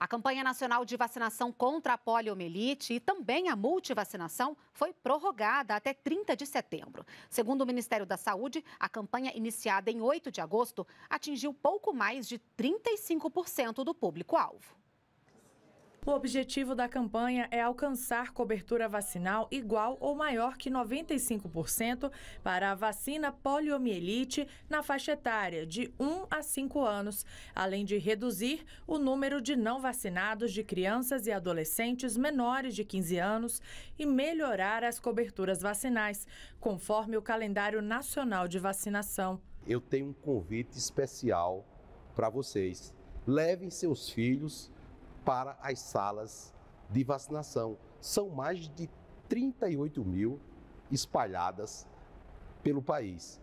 A campanha nacional de vacinação contra a poliomielite e também a multivacinação foi prorrogada até 30 de setembro. Segundo o Ministério da Saúde, a campanha iniciada em 8 de agosto atingiu pouco mais de 35% do público-alvo. O objetivo da campanha é alcançar cobertura vacinal igual ou maior que 95% para a vacina poliomielite na faixa etária de 1 a 5 anos, além de reduzir o número de não vacinados de crianças e adolescentes menores de 15 anos e melhorar as coberturas vacinais, conforme o calendário nacional de vacinação. Eu tenho um convite especial para vocês. Levem seus filhos para as salas de vacinação. São mais de 38 mil espalhadas pelo país.